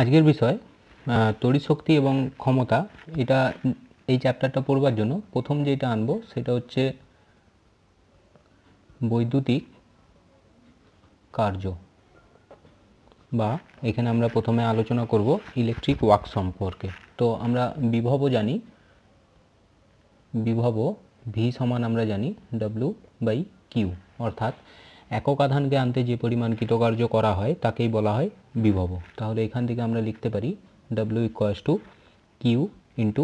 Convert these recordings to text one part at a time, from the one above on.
আজকের বিষয় শক্তি এবং ক্ষমতা এটা এই চ্যাপ্টারটা পড়বার জন্য প্রথম যেটা আনবো সেটা হচ্ছে বৈদ্যুতিক কার্য বা এখানে আমরা প্রথমে আলোচনা করব ইলেকট্রিক ওয়ার্ক সম্পর্কে তো আমরা বিভব জানি বিভব ভি সমান আমরা জানি ডব্লু বাই কিউ অর্থাৎ একক আধানকে আনতে যে পরিমাণ কৃতকার্য করা হয় তাকেই বলা হয় বিভব তাহলে এখান থেকে আমরা লিখতে পারি W equals two Q into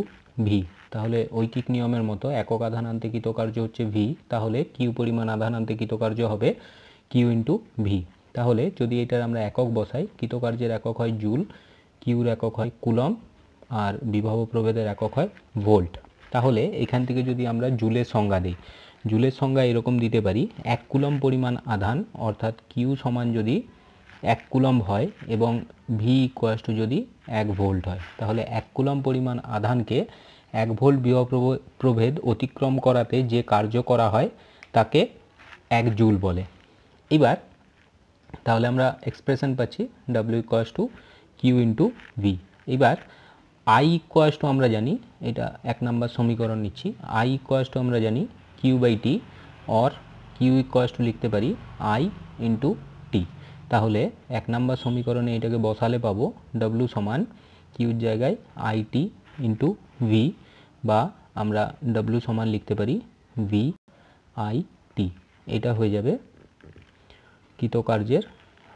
V তাহলে ঐকিক নিয়মের মতো একক আধান আনতে কৃতকার্য হচ্ছে ভি তাহলে কিউ পরিমাণ আধান আনতে কৃতকার্য হবে কিউ ইন্টু ভি তাহলে যদি এটার আমরা একক বসাই কৃতকার্যের একক হয় জুল কিউর একক হয় কুলম আর বিভব প্রভেদের একক হয় ভোল্ট তাহলে এখান থেকে যদি আমরা জুলের সংজ্ঞা দিই জুলের সংজ্ঞা এরকম দিতে পারি এক কুলম পরিমাণ আধান অর্থাৎ কিউ সমান যদি এক কুলম হয় এবং ভি ইকুয়াস টু যদি এক ভোল্ট হয় তাহলে এক কুলম পরিমাণ আধানকে এক ভোল্ট বিভব প্রভেদ অতিক্রম করাতে যে কার্য করা হয় তাকে এক জুল বলে এবার তাহলে আমরা এক্সপ্রেশন পাচ্ছি W equals to Q into V এবার আই ইকুয়াস টু আমরা জানি এটা এক নম্বর সমীকরণ নিচ্ছি আই ইকুয়াস টু আমরা জানি Q by T or Q equals to লিখতে পারি আই ইন্টু টি তাহলে এক নম্বর সমীকরণে এটাকে বসালে পাবো ডব্লু সমান কিউর জায়গায় আই টি ইন্টু ভি বা আমরা ডব্লু সমান লিখতে পারি ভি আই টি এটা হয়ে যাবে কৃতকার্যের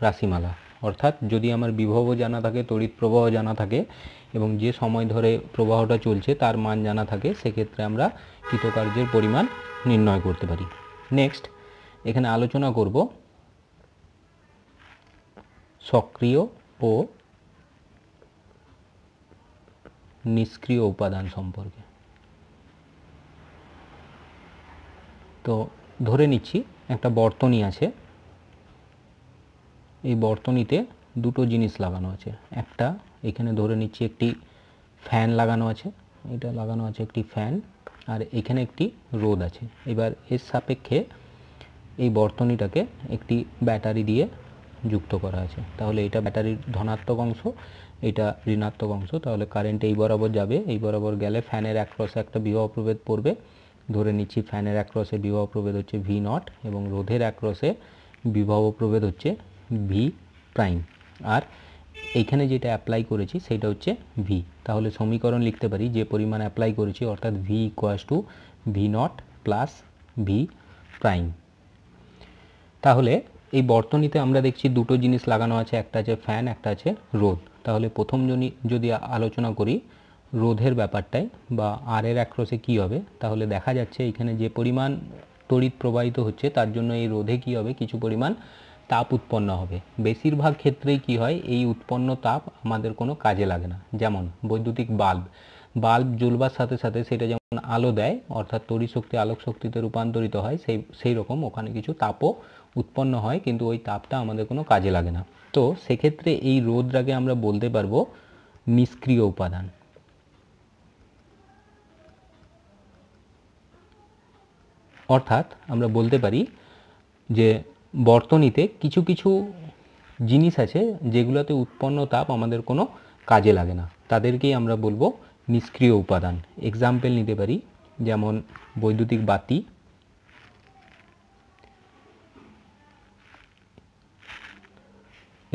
রাশিমালা অর্থাৎ যদি আমার বিভব জানা থাকে তড়িৎ প্রবাহ জানা থাকে এবং যে সময় ধরে প্রবাহটা চলছে তার মান জানা থাকে সেক্ষেত্রে আমরা কৃতকার্যের পরিমাণ নির্ণয় করতে পারি নেক্সট এখানে আলোচনা করব সক্রিয় ও নিষ্ক্রিয় উপাদান সম্পর্কে তো ধরে নিচ্ছি একটা বর্তনী আছে এই বর্তনীতে দুটো জিনিস লাগানো আছে একটা এখানে ধরে নিচ্ছি একটি ফ্যান লাগানো আছে এটা লাগানো আছে একটি ফ্যান আর এখানে একটি রোদ আছে এবার এর সাপেক্ষে এই বর্তনীটাকে একটি ব্যাটারি দিয়ে যুক্ত করা আছে তাহলে এটা ব্যাটারির ধনাত্মক অংশ এটা ঋণাত্মক অংশ তাহলে কারেন্ট এই বরাবর যাবে এই বরাবর গেলে ফ্যানের একরসে একটা বিবাহ প্রভেদ পড়বে ধরে নিচ্ছি ফ্যানের একরসে বিবাহ প্রভেদ হচ্ছে ভি নট এবং রোধের একরসে বিবাহ প্রভেদ হচ্ছে ভি প্রাইম আর এখানে যেটা অ্যাপ্লাই করেছি সেটা হচ্ছে ভি তাহলে সমীকরণ লিখতে পারি যে পরিমাণ অ্যাপ্লাই করেছি অর্থাৎ V equals to V not plus V prime তাহলে এই বর্তনীতে আমরা দেখছি দুটো জিনিস লাগানো আছে একটা আছে ফ্যান একটা আছে রোদ তাহলে প্রথম যদি আলোচনা করি রোধের ব্যাপারটায় বা আর এর অ্যাক্রসে কি হবে তাহলে দেখা যাচ্ছে এখানে যে পরিমাণ তড়িৎ প্রবাহিত হচ্ছে তার জন্য এই রোধে কি হবে কিছু পরিমাণ তাপ উৎপন্ন হবে বেশিরভাগ ক্ষেত্রেই কি হয় এই উৎপন্ন তাপ আমাদের কোনো কাজে লাগে না যেমন বৈদ্যুতিক বাল্ব বাল্ব জ্বলবার সাথে সাথে সেটা যেমন আলো দেয় অর্থাৎ তড়ি শক্তি আলোক শক্তিতে রূপান্তরিত হয় সেই সেই রকম ওখানে কিছু তাপও উৎপন্ন হয় কিন্তু ওই তাপটা আমাদের কোনো কাজে লাগে না তো সেক্ষেত্রে এই রোদ রাগে আমরা বলতে পারবো নিষ্ক্রিয় উপাদান অর্থাৎ আমরা বলতে পারি যে বর্তনীতে কিছু কিছু জিনিস আছে যেগুলোতে উৎপন্ন তাপ আমাদের কোনো কাজে লাগে না তাদেরকেই আমরা বলবো নিষ্ক্রিয় উপাদান এক্সাম্পল নিতে পারি যেমন বৈদ্যুতিক বাতি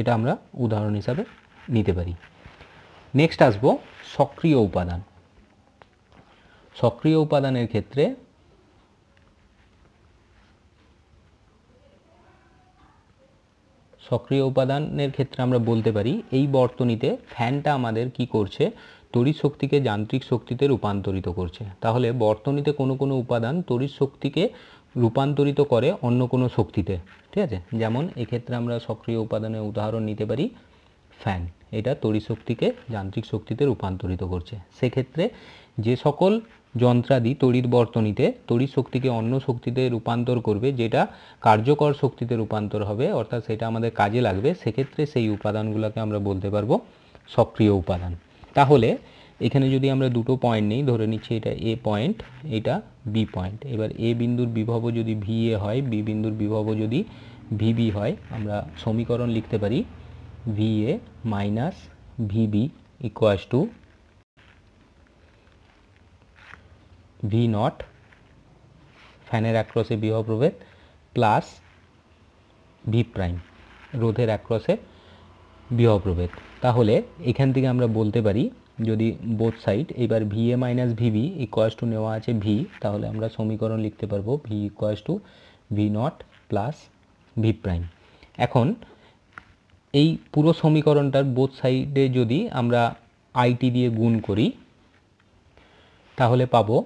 এটা আমরা উদাহরণ হিসাবে নিতে পারি নেক্সট আসবো সক্রিয় উপাদান সক্রিয় উপাদানের ক্ষেত্রে সক্রিয় উপাদানের ক্ষেত্রে আমরা বলতে পারি এই বর্তনীতে ফ্যানটা আমাদের কি করছে তড়িৎ শক্তিকে যান্ত্রিক শক্তিতে রূপান্তরিত করছে তাহলে বর্তনীতে কোনো কোনো উপাদান তড়িৎ শক্তিকে রূপান্তরিত করে অন্য কোনো শক্তিতে ঠিক আছে যেমন এক্ষেত্রে আমরা সক্রিয় উপাদানের উদাহরণ নিতে পারি ফ্যান এটা তড়িৎ শক্তিকে যান্ত্রিক শক্তিতে রূপান্তরিত করছে সেক্ষেত্রে যে সকল যন্ত্রাদি তড়িৎ বর্তনীতে তড়িৎ শক্তিকে অন্য শক্তিতে রূপান্তর করবে যেটা কার্যকর শক্তিতে রূপান্তর হবে অর্থাৎ সেটা আমাদের কাজে লাগবে সেক্ষেত্রে সেই উপাদানগুলোকে আমরা বলতে পারবো সক্রিয় উপাদান তাহলে এখানে যদি আমরা দুটো পয়েন্ট নেই ধরে নিচ্ছি এটা এ পয়েন্ট এটা বি পয়েন্ট এবার এ বিন্দুর বিভব যদি ভি এ হয় বি বিন্দুর বিভব যদি ভিবি হয় আমরা সমীকরণ লিখতে পারি V A minus VB equals to V not ফ্যানের অ্যাক্রসে বিহ প্রভেদ প্লাস ভি প্রাইম রোধের অ্যাক্রসে বিহ প্রভেদ তাহলে এখান থেকে আমরা বলতে পারি যদি বোথ সাইড এবার V A minus V equals to নেওয়া আছে ভি তাহলে আমরা সমীকরণ লিখতে পারবো V equals to V not plus V prime এখন এই পুরো সমীকরণটার বোথ সাইডে যদি আমরা আইটি দিয়ে গুণ করি তাহলে পাবো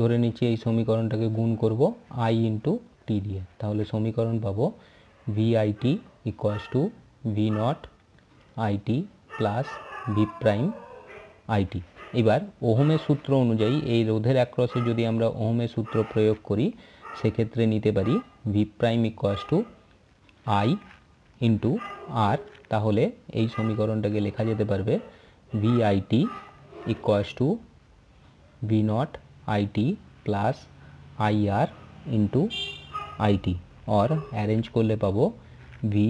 ধরে নিচ্ছি এই সমীকরণটাকে গুণ করব আই ইন্টু টি দিয়ে তাহলে সমীকরণ পাব VIT I to V not IT plus V prime IT এবার ওহমের সূত্র অনুযায়ী এই রোধের অ্যাক্রসে যদি আমরা ওহমের সূত্র প্রয়োগ করি সেক্ষেত্রে নিতে পারি V prime equals to I into R তাহলে এই সমীকরণটাকে লেখা যেতে পারবে VIT I to V not IT plus IR into IT और অ্যারেঞ্জ করলে পাবো V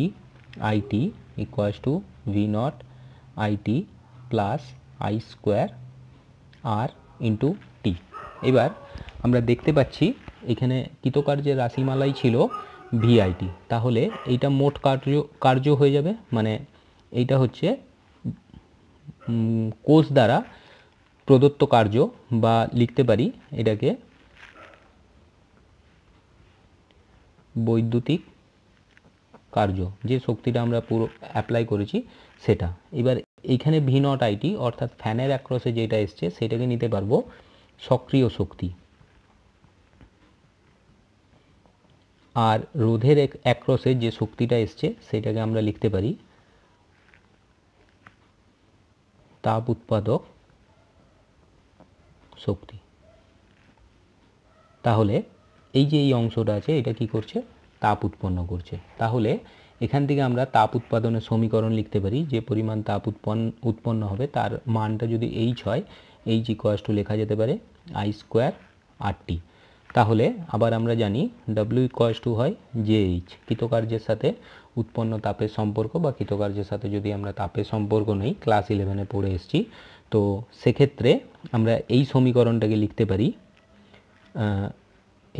IT equals to V not IT plus I square R into T এবার আমরা দেখতে পাচ্ছি এখানে কৃতকার্যের রাশিমালাই ছিল ভিআইটি তাহলে এইটা মোট কার্য কার্য হয়ে যাবে মানে এইটা হচ্ছে কোষ দ্বারা প্রদত্ত কার্য বা লিখতে পারি এটাকে বৈদ্যুতিক কার্য যে শক্তিটা আমরা পুরো অ্যাপ্লাই করেছি সেটা এবার এইখানে ভি নট আইটি অর্থাৎ ফ্যানের অ্যাক্রসে যেটা এসছে সেটাকে নিতে পারবো সক্রিয় শক্তি আর রোধের অ্যাক্রসে যে শক্তিটা এসছে সেটাকে আমরা লিখতে পারি তাপ উৎপাদক শক্তি তাহলে এই যে এই অংশটা আছে এটা কি করছে তাপ উৎপন্ন করছে তাহলে এখান থেকে আমরা তাপ উৎপাদনের সমীকরণ লিখতে পারি যে পরিমাণ তাপ উৎপন্ন উৎপন্ন হবে তার মানটা যদি এইচ হয় এইচ কোয়াস টু লেখা যেতে পারে আই স্কোয়ার আরটি টি তাহলে আবার আমরা জানি ডাব্লিউ ইকোয়াস টু হয় জে এইচ কৃতকার্যের সাথে উৎপন্ন তাপের সম্পর্ক বা কৃতকার্যের সাথে যদি আমরা তাপের সম্পর্ক নেই ক্লাস ইলেভেনে পড়ে এসছি তো সেক্ষেত্রে আমরা এই সমীকরণটাকে লিখতে পারি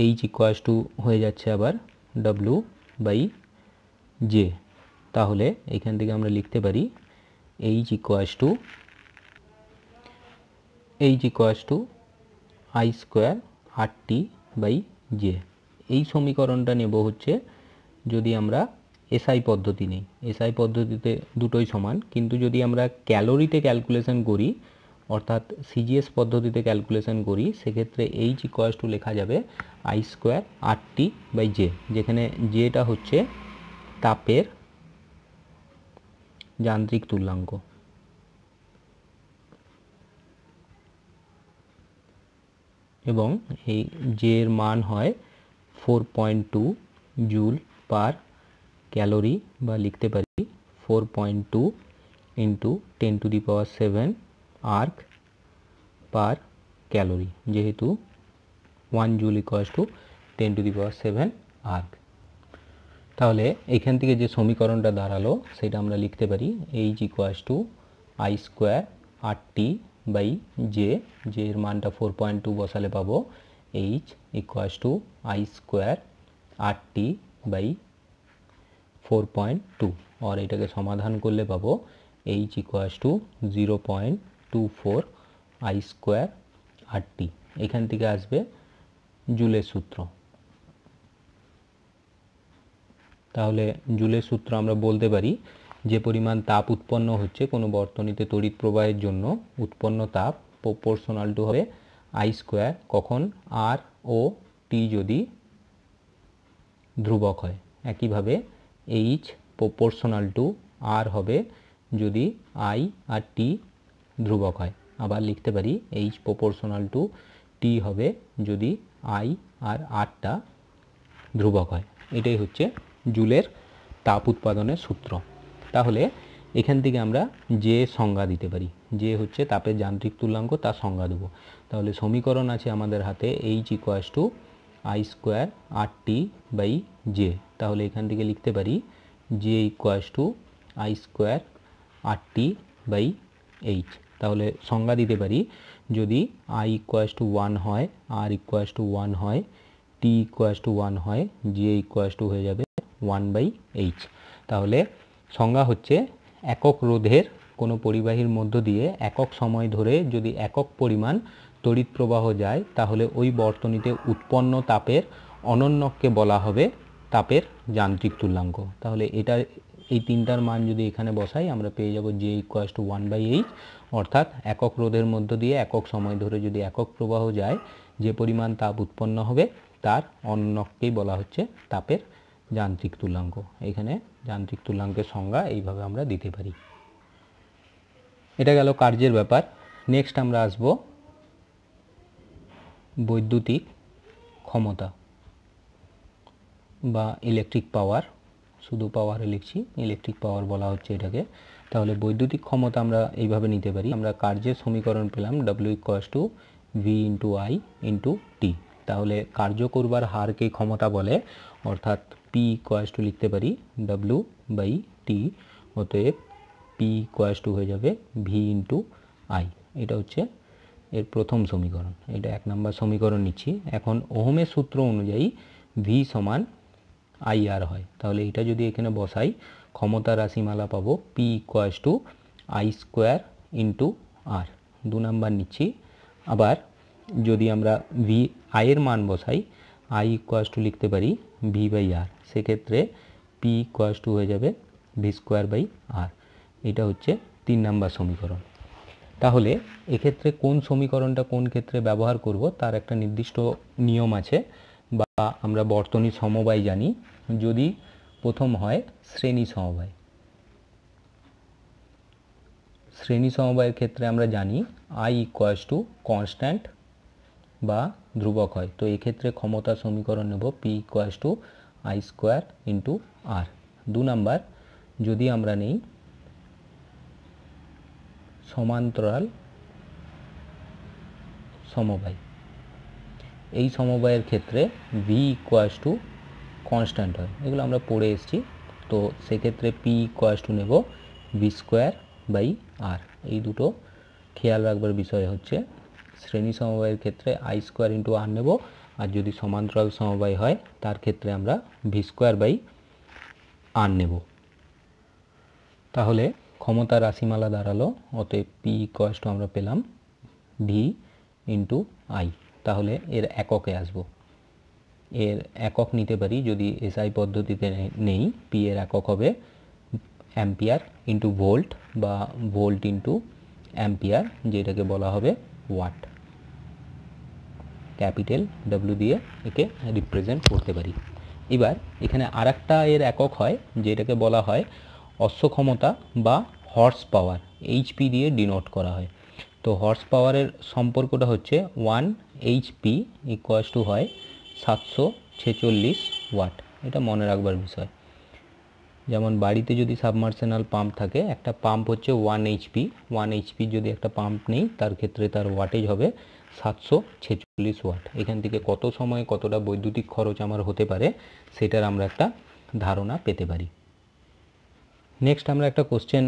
এইচ ইকোয়াস টু হয়ে যাচ্ছে আবার ডব্লু বাই জে তাহলে এখান থেকে আমরা লিখতে পারি H equals to H equals to I square R T by J এই সমীকরণটা নেব হচ্ছে যদি আমরা এসআই পদ্ধতি নেই এসআই পদ্ধতিতে দুটোই সমান কিন্তু যদি আমরা ক্যালোরিতে ক্যালকুলেশন করি অর্থাৎ সিজিএস পদ্ধতিতে ক্যালকুলেশন করি সেক্ষেত্রে এইচ ইকোয়াস টু লেখা যাবে I square R by J যেখানে জেটা হচ্ছে তাপের যান্ত্রিক তুল্যাঙ্ক এবং এই জের মান হয় four point two joule per calorie বা লিখতে পারি four point two into ten to the power seven erg per calorie যেহেতু one joule equals to ten to the power seven erg তাহলে এখান থেকে যে সমীকরণটা দাঁড়ালো সেটা আমরা লিখতে পারি H equals to I square R T by J যে এর মানটা ফোর পয়েন্ট টু বসালে পাবো H equals to I square R T by four point two আর এটাকে সমাধান করলে পাবো H equals to zero point two four I square R T এখান থেকে আসবে জুলের সূত্র তাহলে জুলের সূত্র আমরা বলতে পারি যে পরিমাণ তাপ উৎপন্ন হচ্ছে কোনো বর্তনীতে তড়িৎ প্রবাহের জন্য উৎপন্ন তাপ প্রপোর্শনাল টু হবে আই স্কোয়ার কখন আর ও টি যদি ধ্রুবক হয় একইভাবে এইচ প্রপোর্শনাল টু আর হবে যদি আই আর টি ধ্রুবক হয় আবার লিখতে পারি এইচ প্রপোর্শনাল টু টি হবে যদি আই আর আরটা ধ্রুবক হয় এটাই হচ্ছে জুলের তাপ উৎপাদনের সূত্র তাহলে এখান থেকে আমরা যে সংজ্ঞা দিতে পারি যে হচ্ছে তাপের যান্ত্রিক তুল্যাঙ্ক তা সংজ্ঞা দেবো তাহলে সমীকরণ আছে আমাদের হাতে H equals to I square R T by J তাহলে এখান থেকে লিখতে পারি J equals to I square R T by H তাহলে সংজ্ঞা দিতে পারি যদি আই ইকুয়াস টু ওয়ান হয় আর ইকুয়াস টু ওয়ান হয় টি ইকুয়াস টু ওয়ান হয় জে ইকুয়াস টু হয়ে যাবে ওয়ান বাই এইচ তাহলে সংজ্ঞা হচ্ছে একক রোধের কোনো পরিবাহীর মধ্য দিয়ে একক সময় ধরে যদি একক পরিমাণ তড়িৎ প্রবাহ যায় তাহলে ওই বর্তনীতে উৎপন্ন তাপের অনন্যককে বলা হবে তাপের যান্ত্রিক তুল্যাঙ্ক তাহলে এটা এই তিনটার মান যদি এখানে বসাই আমরা পেয়ে যাব J equals to one by H অর্থাৎ একক রোধের মধ্য দিয়ে একক সময় ধরে যদি একক প্রবাহ যায় যে পরিমাণ তাপ উৎপন্ন হবে তার অন্যককেই বলা হচ্ছে তাপের যান্ত্রিক তুল্যাঙ্ক এখানে যান্ত্রিক তুল্যাঙ্কের সংজ্ঞা এইভাবে আমরা দিতে পারি এটা গেল কার্যের ব্যাপার নেক্সট আমরা আসবো বৈদ্যুতিক ক্ষমতা বা ইলেকট্রিক পাওয়ার শুধু পাওয়ারে লিখছি ইলেকট্রিক পাওয়ার বলা হচ্ছে এটাকে তাহলে বৈদ্যুতিক ক্ষমতা আমরা এইভাবে নিতে পারি আমরা কার্যের সমীকরণ পেলাম W equals to V into I into T তাহলে কার্য করবার হারকে ক্ষমতা বলে অর্থাৎ পি ইকস টু লিখতে পারি ডাব্লিউ বাই টি অতএব পি ইকস টু হয়ে যাবে ভি ইন্টু আই এটা হচ্ছে এর প্রথম সমীকরণ এটা এক নম্বর সমীকরণ নিচ্ছি এখন ওহমের সূত্র অনুযায়ী ভি সমান আইআর হয় তাহলে এটা যদি এখানে বসাই ক্ষমতা রাশিমালা পাবো P equals to I square into R দু নাম্বার নিচ্ছি আবার যদি আমরা ভি আয়ের মান বসাই আই ইকোয়াস টু লিখতে পারি ভি বাই আর সেক্ষেত্রে পি ইকোয়াস টু হয়ে যাবে ভি স্কোয়ার বাই আর এটা হচ্ছে তিন নাম্বার সমীকরণ তাহলে এক্ষেত্রে কোন সমীকরণটা কোন ক্ষেত্রে ব্যবহার করব তার একটা নির্দিষ্ট নিয়ম আছে বা আমরা বর্তনী সমবায় জানি যদি প্রথম হয় শ্রেণী সমবায় শ্রেণী সমবায়ের ক্ষেত্রে আমরা জানি আই ইকোয়াস টু কনস্ট্যান্ট বা ধ্রুবক হয় তো এক্ষেত্রে ক্ষমতা সমীকরণ নেব P equals to I square into R দু নাম্বার যদি আমরা নেই সমান্তরাল সমবায় এই সমবায়ের ক্ষেত্রে ভি ইকোয়াস টু কনস্ট্যান্ট হয় এগুলো আমরা পড়ে এসেছি তো সেক্ষেত্রে পি ইকোয়াস টু নেব ভি স্কোয়ার বাই আর এই দুটো খেয়াল রাখবার বিষয় হচ্ছে শ্রেণী সমবায়ের ক্ষেত্রে আই স্কোয়ার ইন্টু আর নেব আর যদি সমান্তরাল সমবায় হয় তার ক্ষেত্রে আমরা ভি স্কোয়ার বাই আর নেব তাহলে ক্ষমতা রাশিমালা দাঁড়ালো অতএব পি কষ্ট আমরা পেলাম ভি ইন্টু আই তাহলে এর এককে আসব এর একক নিতে পারি যদি এসআই পদ্ধতিতে নেই পি এর একক হবে অ্যাম্পিয়ার ইন্টু ভোল্ট বা ভোল্ট ইন্টু অ্যাম্পিয়ার যেটাকে বলা হবে ওয়াট ক্যাপিটাল ডাব্লু দিয়ে একে রিপ্রেজেন্ট করতে পারি এবার এখানে আর এর একক হয় যেটাকে বলা হয় অশ্বক্ষমতা বা হর্স পাওয়ার এইচপি দিয়ে ডিনোট করা হয় তো হর্স পাওয়ারের সম্পর্কটা হচ্ছে ওয়ান এইচপি ইকোয়াস টু হয় সাতশো ছেচল্লিশ ওয়াট এটা মনে রাখবার বিষয় যেমন বাড়িতে যদি সাবমার্সেনাল পাম্প থাকে একটা পাম্প হচ্ছে ওয়ান এইচপি ওয়ান এইচপি যদি একটা পাম্প নেই তার ক্ষেত্রে তার ওয়াটেজ হবে সাতশো ছেচল্লিশ ওয়াট এখান থেকে কত সময়ে কতটা বৈদ্যুতিক খরচ আমার হতে পারে সেটার আমরা একটা ধারণা পেতে পারি নেক্সট আমরা একটা কোশ্চেন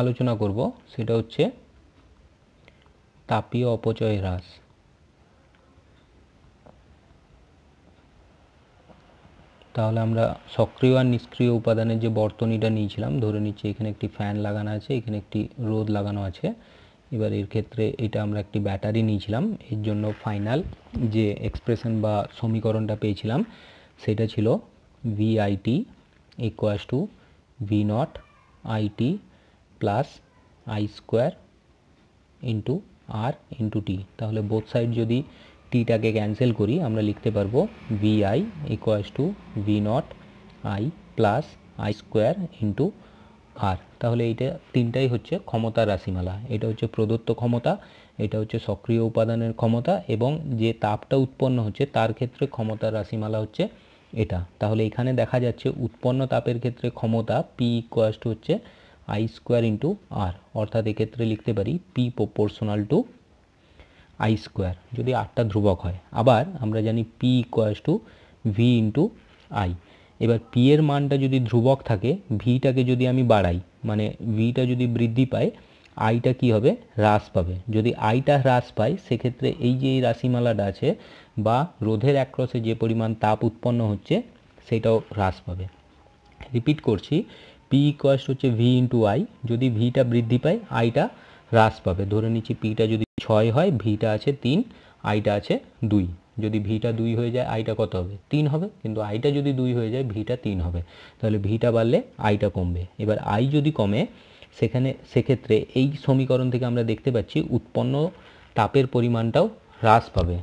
আলোচনা করব সেটা হচ্ছে তাপীয় অপচয় হ্রাস তাহলে আমরা সক্রিয় আর নিষ্ক্রিয় উপাদানের যে বর্তনীটা নিয়েছিলাম ধরে নিচ্ছি এখানে একটি ফ্যান লাগানো আছে এখানে একটি রোদ লাগানো আছে এবার এর ক্ষেত্রে এটা আমরা একটি ব্যাটারি নিয়েছিলাম এর জন্য ফাইনাল যে এক্সপ্রেশন বা সমীকরণটা পেয়েছিলাম সেটা ছিল VIT equals to V not IT plus I square into R into T তাহলে বোথ সাইড যদি টিটাকে ক্যান্সেল করি আমরা লিখতে পারবো V I equals to V not I plus I square into R তাহলে এইটা তিনটাই হচ্ছে ক্ষমতা রাশিমালা এটা হচ্ছে প্রদত্ত ক্ষমতা এটা হচ্ছে সক্রিয় উপাদানের ক্ষমতা এবং যে তাপটা উৎপন্ন হচ্ছে তার ক্ষেত্রে ক্ষমতার রাশিমালা হচ্ছে এটা তাহলে এখানে দেখা যাচ্ছে উৎপন্ন তাপের ক্ষেত্রে ক্ষমতা পি ইকোয়াস টু হচ্ছে আই স্কোয়ার ইন্টু আর অর্থাৎ এক্ষেত্রে লিখতে পারি P proportional to I square যদি আটটা ধ্রুবক হয় আবার আমরা জানি P equals to V into I এবার পি এর মানটা যদি ধ্রুবক থাকে ভিটাকে যদি আমি বাড়াই মানে ভিটা যদি বৃদ্ধি পায় আইটা কি হবে হ্রাস পাবে যদি আইটা হ্রাস পায় সেক্ষেত্রে এই যে এই রাশিমালাটা আছে বা রোধের একক্রসে যে পরিমাণ তাপ উৎপন্ন হচ্ছে সেটাও হ্রাস পাবে রিপিট করছি পি হচ্ছে ভি ইন্টু আই যদি ভিটা বৃদ্ধি পায় আইটা হ্রাস পাবে ধরে নিচ্ছি পিটা যদি ছয় হয় ভিটা আছে তিন আইটা আছে দুই যদি ভিটা দুই হয়ে যায় আইটা কত হবে তিন হবে কিন্তু আইটা যদি দুই হয়ে যায় ভিটা তিন হবে তাহলে ভিটা বাড়লে আইটা কমবে এবার আই যদি কমে সেখানে সেক্ষেত্রে এই সমীকরণ থেকে আমরা দেখতে পাচ্ছি উৎপন্ন তাপের পরিমাণটাও হ্রাস পাবে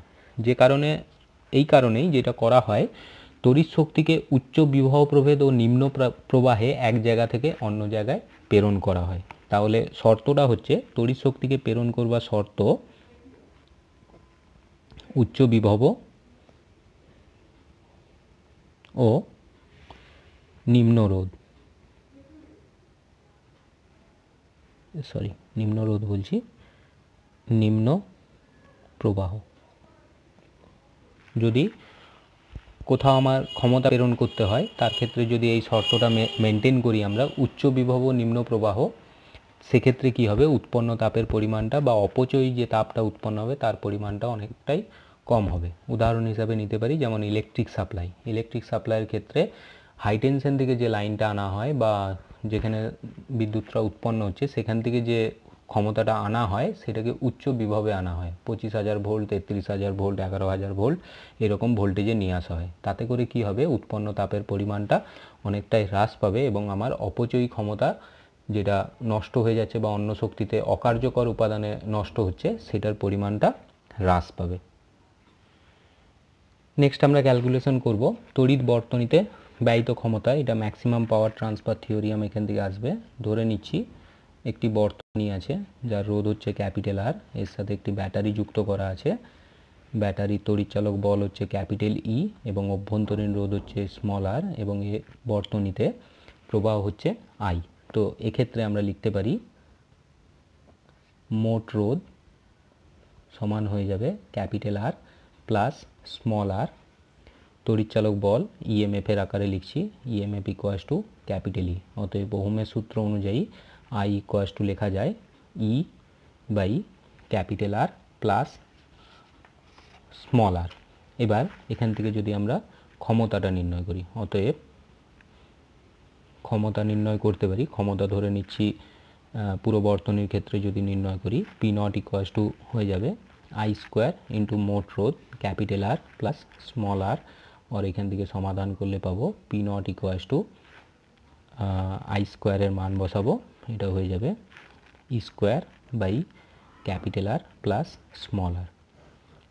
যে কারণে এই কারণেই যেটা করা হয় তড়িৎ শক্তিকে উচ্চ বিবাহ প্রভেদ ও নিম্ন প্রবাহে এক জায়গা থেকে অন্য জায়গায় প্রেরণ করা হয় তাহলে শর্তটা হচ্ছে তড়িৎ শক্তিকে প্রেরণ করবার শর্ত উচ্চ বিভব ও নিম্ন রোধ সরি নিম্ন রোধ বলছি নিম্ন প্রবাহ যদি কোথাও আমার ক্ষমতা প্রেরণ করতে হয় তার ক্ষেত্রে যদি এই শর্তটা মেনটেন করি আমরা উচ্চ বিভব নিম্ন প্রবাহ সেক্ষেত্রে কি হবে উৎপন্ন তাপের পরিমাণটা বা অপচয়ী যে তাপটা উৎপন্ন হবে তার পরিমাণটা অনেকটাই কম হবে উদাহরণ হিসাবে নিতে পারি যেমন ইলেকট্রিক সাপ্লাই ইলেকট্রিক সাপ্লাইয়ের ক্ষেত্রে হাইটেনশান থেকে যে লাইনটা আনা হয় বা যেখানে বিদ্যুৎটা উৎপন্ন হচ্ছে সেখান থেকে যে ক্ষমতাটা আনা হয় সেটাকে উচ্চ বিভবে আনা হয় পঁচিশ হাজার ভোল্ট তেত্রিশ হাজার ভোল্ট এগারো হাজার ভোল্ট এরকম ভোল্টেজে নিয়ে আসা হয় তাতে করে কি হবে উৎপন্ন তাপের পরিমাণটা অনেকটাই হ্রাস পাবে এবং আমার অপচয়ী ক্ষমতা যেটা নষ্ট হয়ে যাচ্ছে বা অন্য শক্তিতে অকার্যকর উপাদানে নষ্ট হচ্ছে সেটার পরিমাণটা হ্রাস পাবে নেক্সট আমরা ক্যালকুলেশন করব তড়িৎ বর্তনীতে ব্যয়িত ক্ষমতা এটা ম্যাক্সিমাম পাওয়ার ট্রান্সফার থিওরিয়াম এখান থেকে আসবে ধরে নিচ্ছি একটি বর্ত আছে যার রোধ হচ্ছে ক্যাপিটাল আর এর সাথে একটি ব্যাটারি যুক্ত করা আছে ব্যাটারির তড়িৎচালক বল হচ্ছে ক্যাপিটাল ই e এবং অভ্যন্তরীণ রোধ হচ্ছে স্মল আর এবং এ বর্তনীতে প্রবাহ হচ্ছে আই তো এক্ষেত্রে আমরা লিখতে পারি মোট রোধ সমান হয়ে যাবে capital R plus small r তড়িৎচালক বল ইএমএফের e আকারে লিখছি EMF equals to capital E অতএব বহুমের সূত্র অনুযায়ী আই ইকোয়াস টু লেখা যায় E by capital R plus small r এবার এখান থেকে যদি আমরা ক্ষমতাটা নির্ণয় করি অতএব ক্ষমতা নির্ণয় করতে পারি ক্ষমতা ধরে নিচ্ছি পুরো বর্তনীর ক্ষেত্রে যদি নির্ণয় করি পি নট ইকোয়াস টু হয়ে যাবে আই স্কোয়ার ইন্টু মোট রোধ capital R plus small r আর এখান থেকে সমাধান করলে পাবো P not equals to I স্কোয়ারের মান বসাবো এটা হয়ে যাবে square by capital R plus small r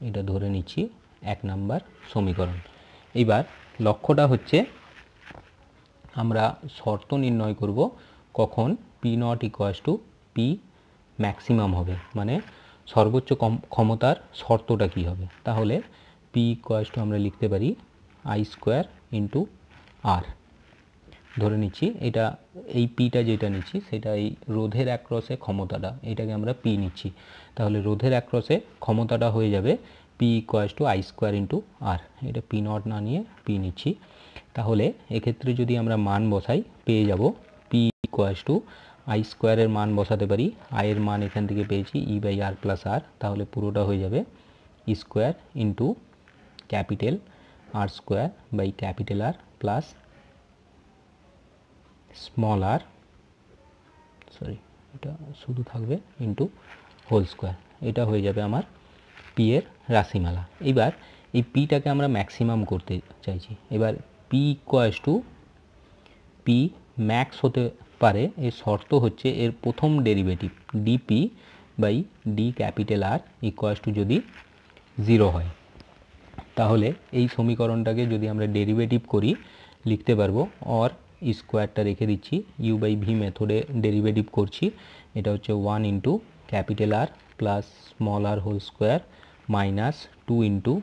এটা ধরে নিচ্ছি এক নাম্বার সমীকরণ এবার লক্ষ্যটা হচ্ছে আমরা শর্ত নির্ণয় করব কখন P not equals to P maximum হবে মানে সর্বোচ্চ ক্ষমতার শর্তটা কি হবে তাহলে পি ইকোয়াস টু আমরা লিখতে পারি আই স্কোয়ার ইন্টু আর ধরে নিচ্ছি এটা এই পিটা যেটা নিচ্ছি সেটা এই রোধের অ্যাক্রসে ক্ষমতাটা এটাকে আমরা পি নিচ্ছি তাহলে রোধের অ্যাক্রসে ক্ষমতাটা হয়ে যাবে P equals to I square into R এটা পি নট না নিয়ে পি নিচ্ছি তাহলে এক্ষেত্রে যদি আমরা মান বসাই পেয়ে যাব পি ইকোয়াস টু আই স্কোয়ারের মান বসাতে পারি আয়ের মান এখান থেকে পেয়েছি ই বাই আর প্লাস আর তাহলে পুরোটা হয়ে যাবে square into capital R square by capital R plus small r sorry এটা শুধু থাকবে ইন্টু হোল স্কোয়ার এটা হয়ে যাবে আমার পি এর রাশিমালা এবার এই পিটাকে আমরা ম্যাক্সিমাম করতে চাইছি এবার P equals to P max হতে পারে এর শর্ত হচ্ছে এর প্রথম derivative DP by D capital R equals to যদি জিরো হয় তাহলে এই সমীকরণটাকে যদি আমরা ডেরিভেটিভ করি লিখতে পারবো অর স্কোয়ারটা রেখে দিচ্ছি ইউ বাই ভি মেথডে ডেরিভেটিভ করছি এটা হচ্ছে one into capital R plus small r whole square minus two into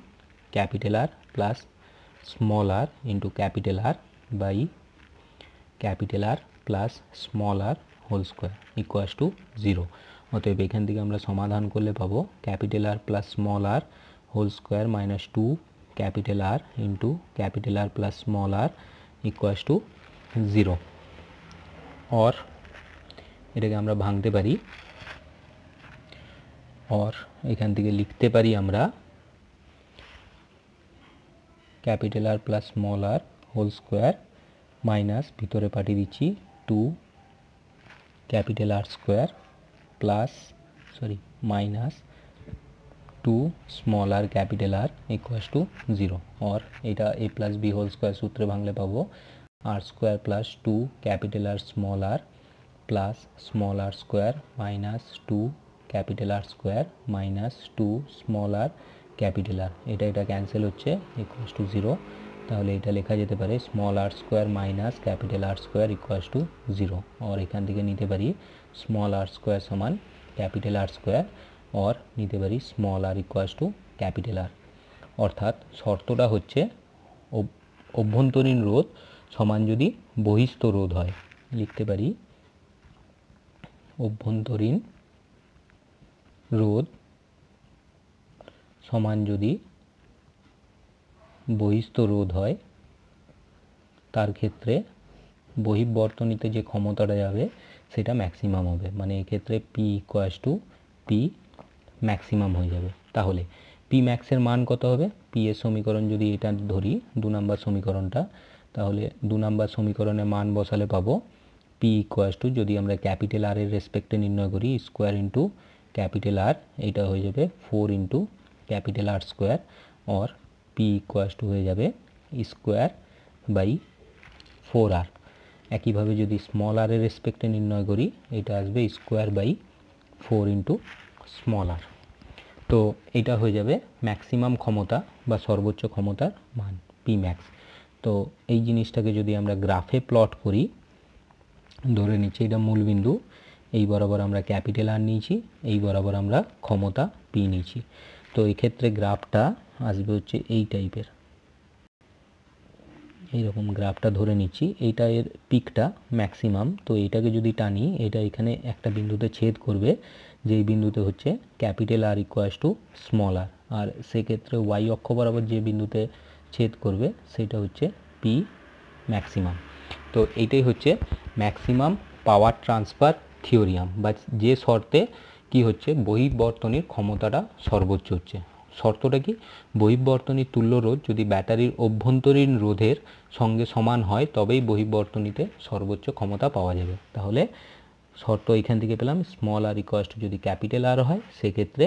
capital R plus small r into capital R by capital R plus small r whole square equals to zero অতএব এখান থেকে আমরা সমাধান করলে পাবো capital R plus small r whole square minus two capital R into capital R plus small r equals to 0 আর এর দিকে আমরা ভাগতে পারি আর এইখান থেকে লিখতে পারি আমরা capital r + small r whole square minus ভিতরে পাটি দিছি 2 capital r square plus sorry minus 2 small r capital r equals to 0 আর এটা a + b होल स्क्वायर সূত্রে ভাঙলে পাবো r square plus two capital R small r plus small r square minus two capital R square minus two small r capital R এটা এটা cancel হচ্ছে equals to zero তাহলে এটা লেখা যেতে পারে small r square minus capital R square equals to zero আর এখান থেকে নিতে পারি স্মল আর স্কোয়ার সমান ক্যাপিটাল আর স্কোয়ার অর নিতে পারি small r equals to capital R অর্থাৎ শর্তটা হচ্ছে অভ্যন্তরীণ রোধ সমান যদি বহিস্থ রোধ হয় লিখতে পারি অভ্যন্তরীণ রোধ সমান যদি বহিস্থ রোধ হয় তার ক্ষেত্রে বহির্বর্তনীতে যে ক্ষমতাটা যাবে সেটা ম্যাক্সিমাম হবে মানে এক্ষেত্রে P equals to P maximum হয়ে যাবে তাহলে পি ম্যাক্সের মান কত হবে পি এর সমীকরণ যদি এটা ধরি দু নম্বর সমীকরণটা তাহলে দু নাম্বার সমীকরণে মান বসালে পাবো পি ইকোয়াস টু যদি আমরা ক্যাপিটাল আর এর রেসপেক্টে নির্ণয় করি স্কোয়ার ইন্টু ক্যাপিটাল আর এটা হয়ে যাবে four into capital R square or P equals to হয়ে যাবে স্কোয়ার বাই ফোর আর একইভাবে যদি স্মল আর এর রেসপেক্টে নির্ণয় করি এটা আসবে square by four into small r তো এটা হয়ে যাবে ম্যাক্সিমাম ক্ষমতা বা সর্বোচ্চ ক্ষমতার মান পি ম্যাক্স তো এই জিনিসটাকে যদি আমরা গ্রাফে প্লট করি ধরে নিচ্ছি এটা মূলবিন্দু এই বরাবর আমরা ক্যাপিটাল আর নিয়েছি এই বরাবর আমরা ক্ষমতা পি নিয়েছি তো এক্ষেত্রে গ্রাফটা আসবে হচ্ছে এই টাইপের এইরকম গ্রাফটা ধরে নিচ্ছি এইটা এর পিকটা ম্যাক্সিমাম তো এটাকে যদি টানি এটা এখানে একটা বিন্দুতে ছেদ করবে যেই বিন্দুতে হচ্ছে capital R equals to small r আর সেক্ষেত্রে ওয়াই অক্ষ বরাবর যে বিন্দুতে ছেদ করবে সেটা হচ্ছে পি ম্যাক্সিমাম তো এইটাই হচ্ছে ম্যাক্সিমাম পাওয়ার ট্রান্সফার থিওরিয়াম বা যে শর্তে কি হচ্ছে বহির্বর্তনের ক্ষমতাটা সর্বোচ্চ হচ্ছে শর্তটা কি বহির্বর্তনীর তুল্য রোধ যদি ব্যাটারির অভ্যন্তরীণ রোধের সঙ্গে সমান হয় তবেই বহিবর্তনীতে সর্বোচ্চ ক্ষমতা পাওয়া যাবে তাহলে শর্ত এখান থেকে পেলাম স্মল আর রিকোয়েস্ট যদি ক্যাপিটাল আর হয় সেক্ষেত্রে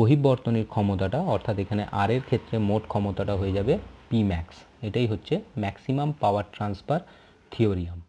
বহিবর্তনের ক্ষমতাটা অর্থাৎ এখানে আর এর ক্ষেত্রে মোট ক্ষমতাটা হয়ে যাবে পি ম্যাক্স এটাই হচ্ছে ম্যাক্সিমাম পাওয়ার ট্রান্সফার থিওরিয়াম